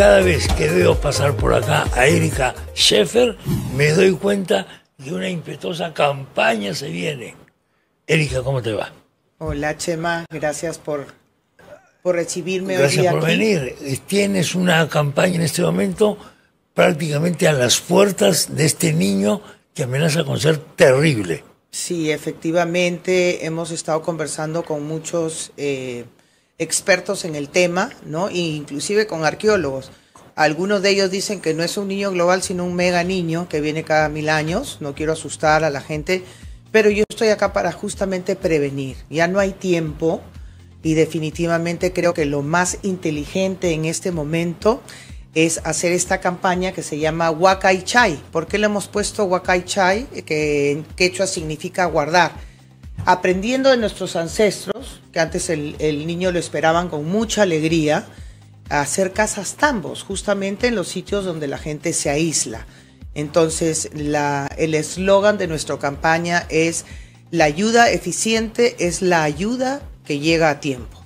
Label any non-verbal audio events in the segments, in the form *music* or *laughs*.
cada vez que veo pasar por acá a Erika Schaeffer, me doy cuenta de una impetuosa campaña se viene. Erika, ¿cómo te va? Hola, Chema. Gracias por, por recibirme hoy Gracias por venir. Tienes una campaña en este momento prácticamente a las puertas de este niño que amenaza con ser terrible. Sí, efectivamente, hemos estado conversando con muchos eh, expertos en el tema, ¿no? E inclusive con arqueólogos. Algunos de ellos dicen que no es un niño global, sino un mega niño que viene cada mil años. No quiero asustar a la gente, pero yo estoy acá para justamente prevenir. Ya no hay tiempo y definitivamente creo que lo más inteligente en este momento es hacer esta campaña que se llama Wakai Chai. ¿Por qué le hemos puesto Wakai Chai? Que en quechua significa guardar aprendiendo de nuestros ancestros, que antes el, niño lo esperaban con mucha alegría, a hacer casas tambos, justamente en los sitios donde la gente se aísla. Entonces, el eslogan de nuestra campaña es, la ayuda eficiente es la ayuda que llega a tiempo.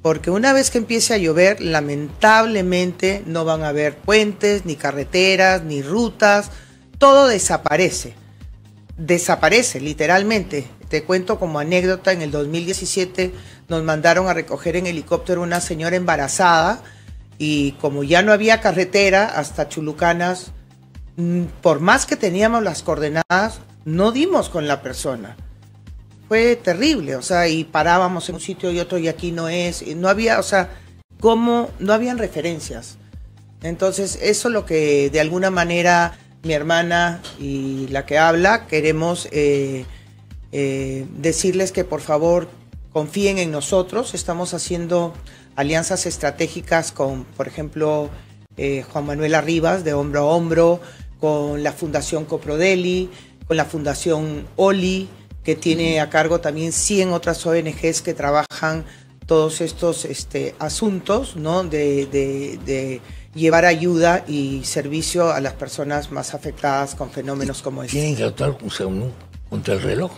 Porque una vez que empiece a llover, lamentablemente no van a haber puentes, ni carreteras, ni rutas, todo desaparece. Desaparece, literalmente. Te cuento como anécdota, en el 2017 nos mandaron a recoger en helicóptero una señora embarazada y como ya no había carretera hasta Chulucanas, mm, por más que teníamos las coordenadas, no dimos con la persona. Fue terrible, o sea, y parábamos en un sitio y otro y aquí no es, no había, o sea, como no habían referencias. Entonces, eso es lo que de alguna manera mi hermana y la que habla queremos eh, eh, decirles que por favor confíen en nosotros. Estamos haciendo alianzas estratégicas con, por ejemplo, eh, Juan Manuel Arribas de Hombro a Hombro, con la Fundación Coprodeli, con la Fundación Oli, que tiene a cargo también 100 otras ONGs que trabajan todos estos este, asuntos ¿no? de, de, llevar ayuda y servicio a las personas más afectadas con fenómenos como este. Tienen que actuar o contra el reloj.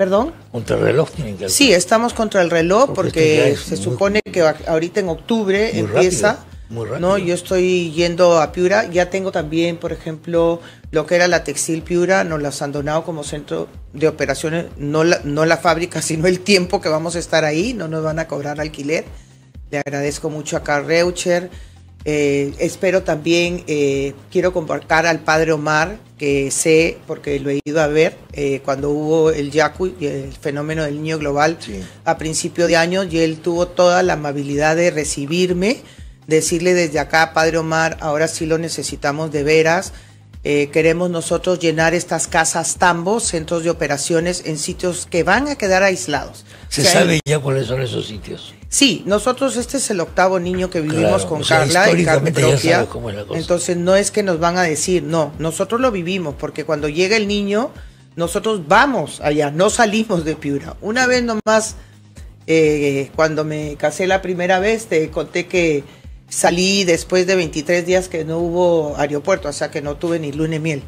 ¿Perdón? Contra el reloj Sí, estamos contra el reloj porque, este se supone que ahorita en octubre empieza. muy rápido. yo estoy yendo a Piura. Ya tengo también, por ejemplo, lo que era la textil Piura, nos las han donado como centro de operaciones, no la, no la fábrica, *laughs* sino el tiempo que vamos a estar ahí. No nos van a cobrar alquiler. Le agradezco mucho a Carreucher. Reucher eh, espero también, eh, quiero convocar al padre Omar, que sé, porque lo he ido a ver, eh, cuando hubo el Yaku y el fenómeno del niño global a principio de año, y él tuvo toda la amabilidad de recibirme, decirle desde acá, padre Omar, ahora sí lo necesitamos de veras. queremos nosotros llenar estas casas tambos, centros de operaciones, en sitios que van a quedar aislados. ¿Se sabe ya cuáles son esos sitios? Sí, nosotros este es el octavo niño que vivimos con Carla y Carmen propia. Entonces no es que nos van a decir, no, nosotros lo vivimos porque cuando llega el niño, nosotros vamos allá, no salimos de Piura. Una vez nomás, eh, cuando me casé la primera vez, te conté que salí después de 23 días que no hubo aeropuerto, o sea que no tuve ni luna y miel.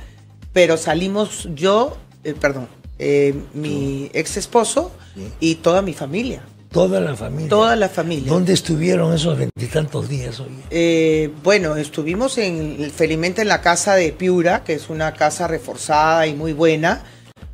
Pero salimos yo, eh, perdón, eh, mi ex esposo y toda mi familia. Toda la familia. Toda la familia. ¿Dónde estuvieron esos veintitantos días hoy? Eh, bueno, estuvimos en, felizmente en la casa de Piura, que es una casa reforzada y muy buena,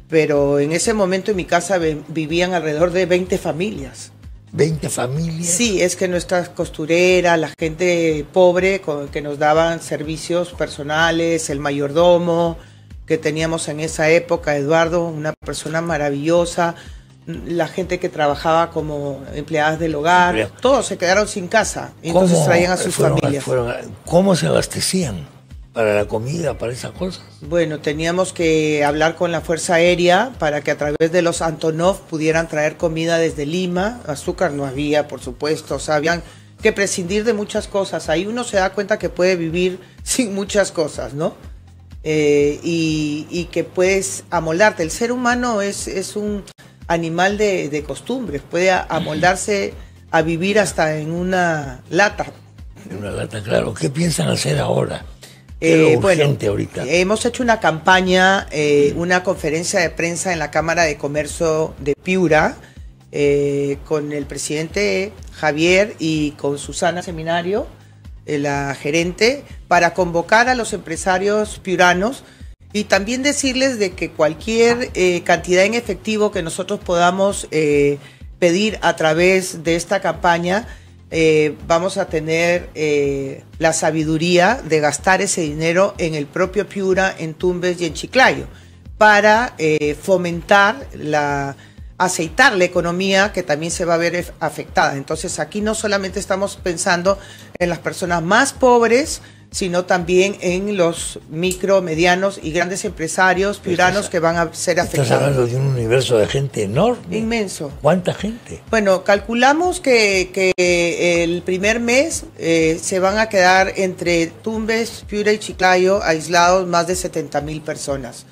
pero en ese momento en mi casa vivían alrededor de 20 familias. 20 familias. Sí, es que nuestras costureras, la gente pobre que nos daban servicios personales, el mayordomo que teníamos en esa época, Eduardo, una persona maravillosa, la gente que trabajaba como empleadas del hogar, todos se quedaron sin casa. Y entonces traían a sus familias. Eh, eh, ¿Cómo se abastecían? para la comida, para esas cosas? Bueno, teníamos que hablar con la Fuerza Aérea para que a través de los Antonov pudieran traer comida desde Lima. Azúcar no había, por supuesto. O sea, habían que prescindir de muchas cosas. Ahí uno se da cuenta que puede vivir *laughs* sin muchas cosas, ¿no? Eh, y, que puedes amoldarte. El ser humano es, es un animal de, costumbres, puede amoldarse a vivir hasta en una lata. En una lata, claro. ¿Qué piensan hacer ahora? Eh, bueno, ahorita. Hemos hecho una campaña, eh, una conferencia de prensa en la Cámara de Comercio de Piura eh, con el presidente Javier y con Susana Seminario, la gerente, para convocar a los empresarios piuranos y también decirles de que cualquier eh, cantidad en efectivo que nosotros podamos eh, pedir a través de esta campaña, eh, vamos a tener la sabiduría de gastar ese dinero en el propio Piura, en Tumbes y en Chiclayo, para fomentar la aceitar la economía que también se va a ver afectada. Entonces aquí no solamente estamos pensando en las personas más pobres, sino también en los micro, medianos y grandes empresarios piuranos que van a ser afectados. Estás hablando de un universo de gente enorme. Inmenso. ¿Cuánta gente? Bueno, calculamos que, eh, el primer mes eh, se van a quedar entre Tumbes, Piura y Chiclayo aislados más de 70 mil personas.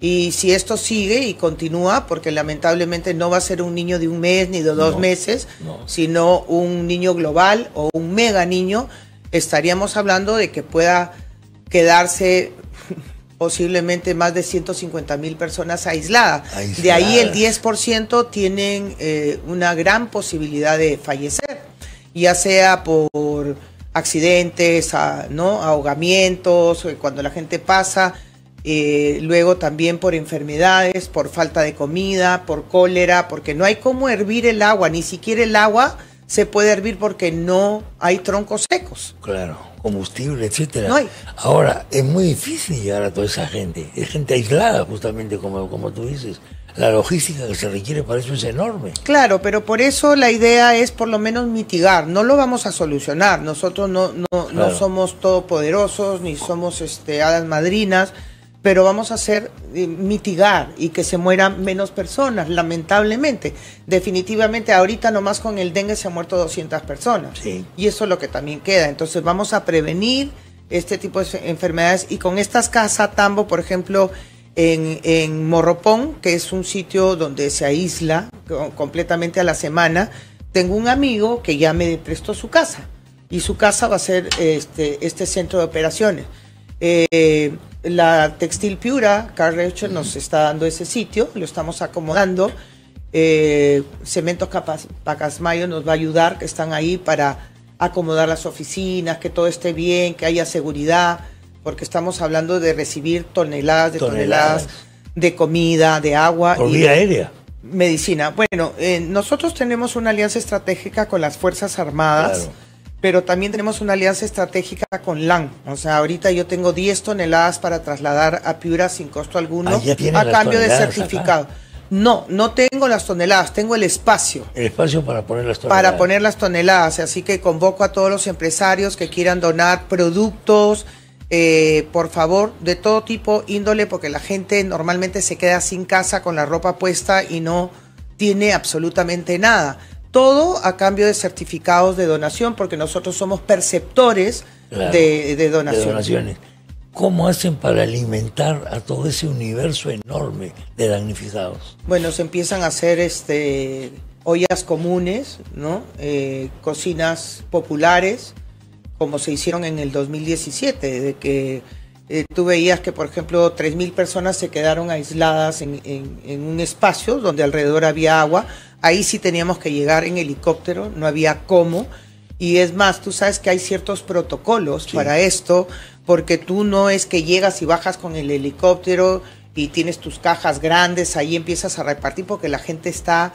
Y si esto sigue y continúa, porque lamentablemente no va a ser un niño de un mes ni de dos meses, sino un niño global o un mega niño, estaríamos hablando de que pueda quedarse *laughs* posiblemente más de 150 mil personas aisladas. De ahí el 10% tienen eh, una gran posibilidad de fallecer, ya sea por accidentes, ¿no? ahogamientos, eh, cuando la gente pasa, eh, luego también por enfermedades, por falta de comida, por cólera, porque no hay cómo hervir el agua, ni siquiera el agua se puede hervir porque no hay troncos secos. Claro, combustible, etcétera. Ahora, es muy difícil llegar a toda esa gente. Es gente aislada, justamente como, como tú dices. La logística que se requiere para eso es enorme. Claro, pero por eso la idea es por lo menos mitigar. No lo vamos a solucionar. Nosotros no, no, no somos todopoderosos ni somos este, hadas madrinas pero vamos a hacer eh, mitigar y que se mueran menos personas, lamentablemente. Definitivamente, ahorita nomás con el dengue se han muerto 200 personas. Y eso es lo que también queda. Entonces, vamos a prevenir este tipo de enfermedades. Y con estas casas tambo, por ejemplo, en, Morropón, que es un sitio donde se aísla completamente a la semana, tengo un amigo que ya me prestó su casa. Y su casa va a ser este, este centro de operaciones. Eh, la textil Piura, Carrecho nos está dando ese sitio, lo estamos acomodando. Eh, Cemento Cementos Pacasmayo nos va a ayudar, que están ahí para acomodar las oficinas, que todo esté bien, que haya seguridad, porque estamos hablando de recibir toneladas de toneladas, de comida, de agua. y aérea. Medicina. Bueno, eh, nosotros tenemos una alianza estratégica con las Fuerzas Armadas pero también tenemos una alianza estratégica con LAN. O sea, ahorita yo tengo 10 toneladas para trasladar a Piura sin costo alguno ah, a cambio de certificado. No, no tengo las toneladas, tengo el espacio. El espacio para poner las toneladas. Para poner las toneladas. Así que convoco a todos los empresarios que quieran donar productos, eh, por favor, de todo tipo, índole, porque la gente normalmente se queda sin casa con la ropa puesta y no tiene absolutamente nada todo a cambio de certificados de donación, porque nosotros somos perceptores de, donaciones. ¿Cómo hacen para alimentar a todo ese universo enorme de damnificados? Bueno, se empiezan a hacer este, ollas comunes, ¿no? Eh, cocinas populares, como se hicieron en el 2017, de que eh, tú veías que, por ejemplo, 3.000 personas se quedaron aisladas en, en un espacio donde alrededor había agua, Ahí sí teníamos que llegar en helicóptero, no había cómo. Y es más, tú sabes que hay ciertos protocolos para esto, porque tú no es que llegas y bajas con el helicóptero y tienes tus cajas grandes, ahí empiezas a repartir porque la gente está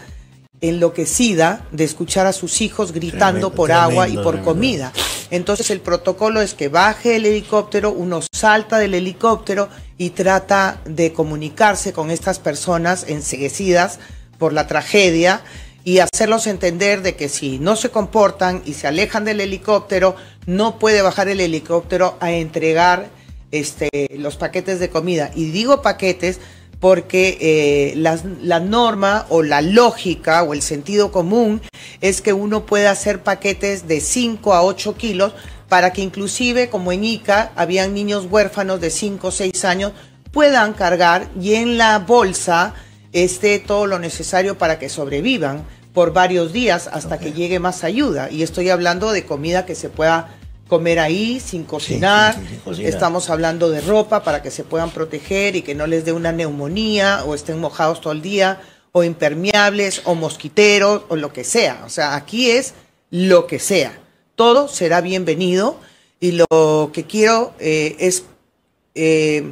enloquecida de escuchar a sus hijos gritando por agua y por comida. Entonces el protocolo es que baje el helicóptero, uno salta del helicóptero y trata de comunicarse con estas personas enseguecidas por la tragedia y hacerlos entender de que si no se comportan y se alejan del helicóptero, no puede bajar el helicóptero a entregar este, los paquetes de comida. Y digo paquetes porque eh, la, norma o la lógica o el sentido común es que uno pueda hacer paquetes de 5 a 8 kilos para que inclusive, como en Ica, habían niños huérfanos de 5 o 6 años, puedan cargar y en la bolsa esté todo lo necesario para que sobrevivan por varios días hasta que llegue más ayuda. Y estoy hablando de comida que se pueda comer ahí sin cocinar. Estamos hablando de ropa para que se puedan proteger y que no les dé una neumonía o estén mojados todo el día o impermeables o mosquiteros o lo que sea. O sea, aquí es lo que sea. Todo será bienvenido y lo que quiero eh, es eh,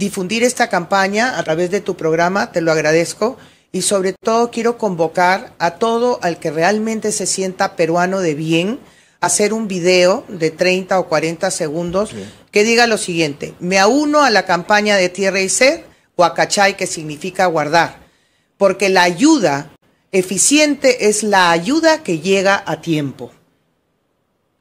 difundir esta campaña a través de tu programa, te lo agradezco. Y sobre todo quiero convocar a todo al que realmente se sienta peruano de bien, hacer un video de 30 o 40 segundos que diga lo siguiente, me auno a la campaña de Tierra y Sed, cachay que significa guardar, porque la ayuda eficiente es la ayuda que llega a tiempo.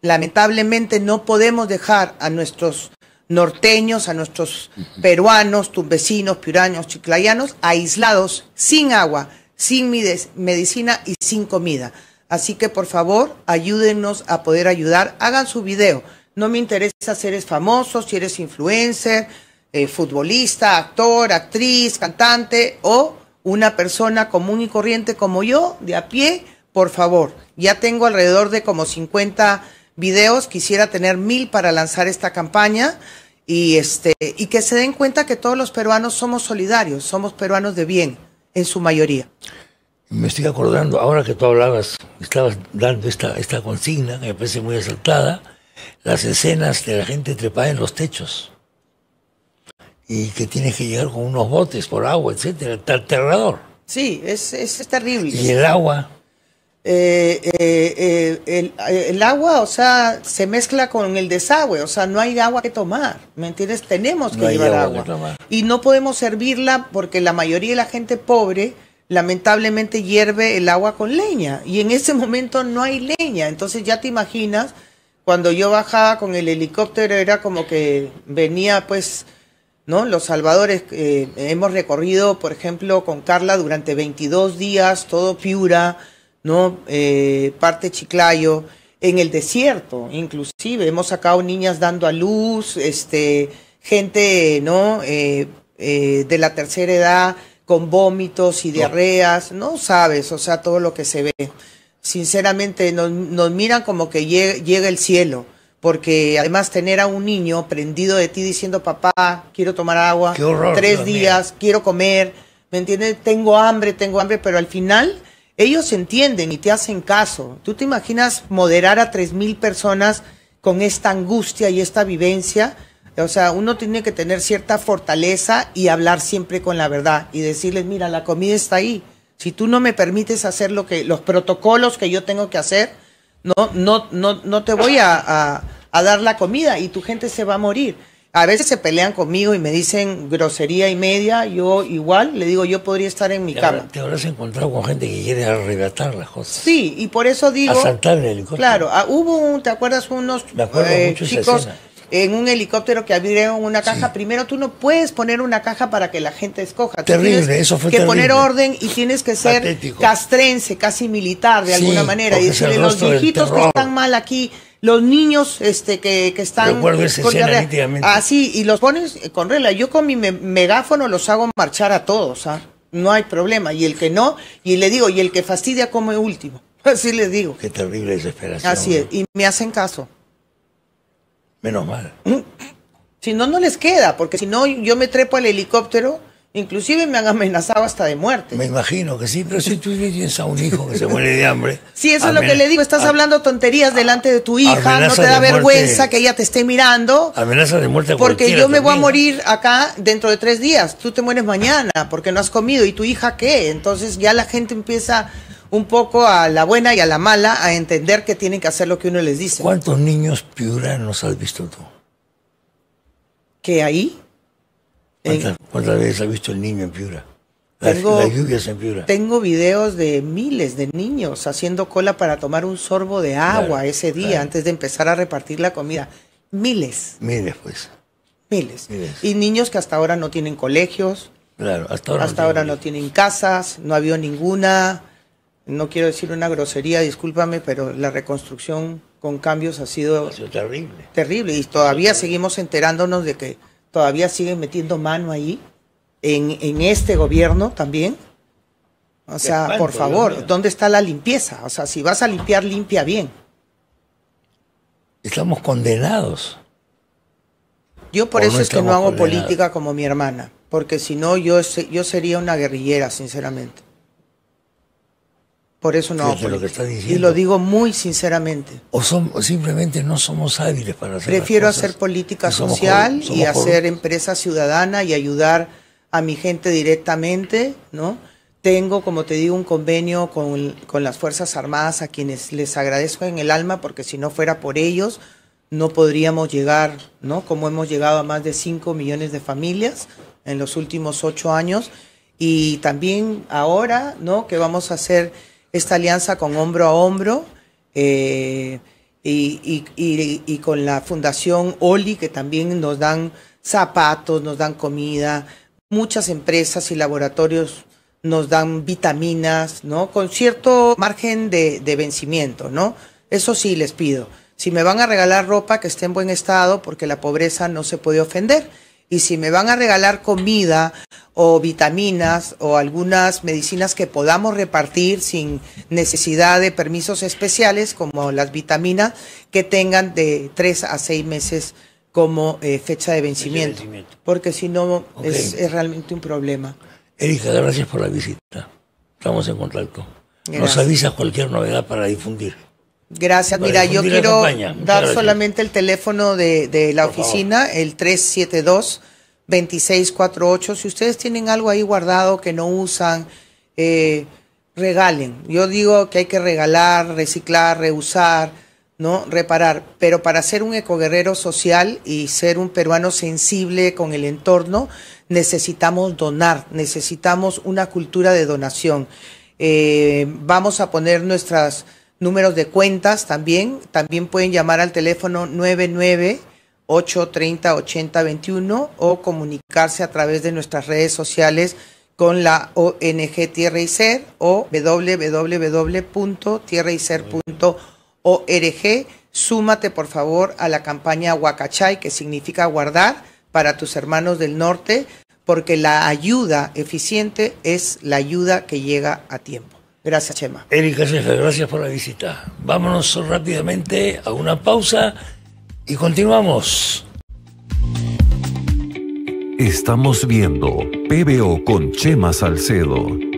Lamentablemente no podemos dejar a nuestros norteños, a nuestros peruanos, tumbesinos, piuraños, chiclayanos, aislados, sin agua, sin medicina y sin comida. Así que por favor, ayúdenos a poder ayudar. Hagan su video. No me interesa si eres famoso, si eres influencer, eh, futbolista, actor, actriz, cantante o una persona común y corriente como yo, de a pie, por favor. Ya tengo alrededor de como 50 videos, quisiera tener mil para lanzar esta campaña y, este, y que se den cuenta que todos los peruanos somos solidarios, somos peruanos de bien, en su mayoría. Me estoy acordando, ahora que tú hablabas, estabas dando esta, esta consigna que me parece muy asaltada, las escenas de la gente trepada en los techos y que tienes que llegar con unos botes por agua, etcétera, aterrador. Sí, es, es terrible. Y el agua eh, eh, eh, el, agua, o sea, se mezcla con el desagüe, o sea, no hay agua que tomar, ¿me entiendes? Tenemos que llevar agua. agua. Y no podemos servirla porque la mayoría de la gente pobre lamentablemente hierve el agua con leña y en ese momento no hay leña, entonces ya te imaginas, cuando yo bajaba con el helicóptero era como que venía pues... ¿No? Los salvadores, hemos recorrido, por ejemplo, con Carla durante 22 días, todo Piura, ¿no? Eh, parte Chiclayo, en el desierto, inclusive. Hemos sacado niñas dando a luz, este, gente, ¿no? Eh, eh, de la tercera edad con vómitos y diarreas, no sabes, o sea, todo lo que se ve. Sinceramente, nos, miran como que llega, el cielo porque además tener a un niño prendido de ti diciendo, papá, quiero tomar agua, tres días, quiero comer, ¿me entiendes? Tengo hambre, tengo hambre, pero al final ellos entienden y te hacen caso. ¿Tú te imaginas moderar a 3.000 personas con esta angustia y esta vivencia? O sea, uno tiene que tener cierta fortaleza y hablar siempre con la verdad y decirles, mira, la comida está ahí. Si tú no me permites hacer lo que, los protocolos que yo tengo que hacer, no, no, no, no te voy a dar la comida y tu gente se va a morir. A veces se pelean conmigo y me dicen grosería y media. Yo igual le digo, yo podría estar en mi cama. Te habrás encontrado con gente que quiere arrebatar las cosas. Sí, y por eso digo. Asaltar el helicóptero. Claro, ah, hubo ¿te acuerdas? Unos eh, chicos en un helicóptero que abrieron una caja. Primero, tú no puedes poner una caja para que la gente escoja. Terrible, eso fue que poner orden y tienes que ser castrense, casi militar de alguna manera. Y decirle, los viejitos que están mal aquí los niños este que, están así ah, y los pones con regla yo con mi megáfono los hago marchar a todos ¿ah? no hay problema y el que no y le digo y el que fastidia come último *laughs* así les digo qué terrible desesperación así es y me hacen caso menos mal mm. si no no les queda porque si no yo me trepo al helicóptero Inclusive me han amenazado hasta de muerte. Me imagino que sí, pero si tú tienes a un hijo que se muere de hambre. Sí, eso es lo que le digo. Estás hablando tonterías delante de tu hija. No te da vergüenza que ella te esté mirando. Amenaza de muerte. porque yo me voy a morir acá dentro de tres días. Tú te mueres mañana porque no has comido. ¿Y tu hija qué? Entonces ya la gente empieza un poco a la buena y a la mala a entender que tienen que hacer lo que uno les dice. ¿Cuántos niños piuranos has visto tú? ¿Qué ahí? ¿Cuántas, veces ha visto el niño en Piura? tengo, en Piura. Tengo videos de miles de niños haciendo cola para tomar un sorbo de agua ese día antes de empezar a repartir la comida. Miles. Miles, pues. Miles. Y niños que hasta ahora no tienen colegios. Claro, hasta ahora. Hasta no ahora no tienen casas, no habido ninguna. No quiero decir una grosería, discúlpame, pero la reconstrucción con cambios ha sido, terrible. Terrible. Y todavía seguimos enterándonos de que todavía siguen metiendo mano ahí, en, este gobierno también. O sea, por favor, ¿dónde está la limpieza? O sea, si vas a limpiar, limpia bien. Estamos condenados. Yo por eso es que no hago política como mi hermana, porque si no yo, yo sería una guerrillera, sinceramente. Por eso no lo Y lo digo muy sinceramente. O, simplemente no somos hábiles para hacer Prefiero hacer política social y hacer empresa ciudadana y ayudar a mi gente directamente, ¿no? Tengo, como te digo, un convenio con, con las Fuerzas Armadas a quienes les agradezco en el alma porque si no fuera por ellos no podríamos llegar, ¿no? Como hemos llegado a más de 5 millones de familias en los últimos 8 años y también ahora, ¿no? Que vamos a hacer esta alianza con hombro a hombro eh, y, con la Fundación Oli, que también nos dan zapatos, nos dan comida, muchas empresas y laboratorios nos dan vitaminas, ¿no? Con cierto margen de, de vencimiento, ¿no? Eso sí les pido. Si me van a regalar ropa que esté en buen estado, porque la pobreza no se puede ofender y si me van a regalar comida o vitaminas o algunas medicinas que podamos repartir sin necesidad de permisos especiales, como las vitaminas, que tengan de tres a seis meses como eh, fecha de vencimiento. Porque si no, es, realmente un problema. Erika, gracias por la visita. Estamos en contacto. Nos avisas cualquier novedad para difundir. Gracias. Mira, yo quiero dar solamente el teléfono de, la oficina, el 372-2648. Si ustedes tienen algo ahí guardado que no usan, eh, regalen. Yo digo que hay que regalar, reciclar, reusar, ¿no? Reparar. Pero para ser un ecoguerrero social y ser un peruano sensible con el entorno, necesitamos donar, necesitamos una cultura de donación. Eh, vamos a poner nuestras números de cuentas también. También pueden llamar al teléfono 998308021 o comunicarse a través de nuestras redes sociales con la ONG Tierra y Ser o www.tierrayser.org. Súmate, por favor, a la campaña Huacachay, que significa guardar para tus hermanos del norte, porque la ayuda eficiente es la ayuda que llega a tiempo. Gracias, Chema. Erika Jefe, gracias por la visita. Vámonos rápidamente a una pausa y continuamos. Estamos viendo PBO con Chema Salcedo.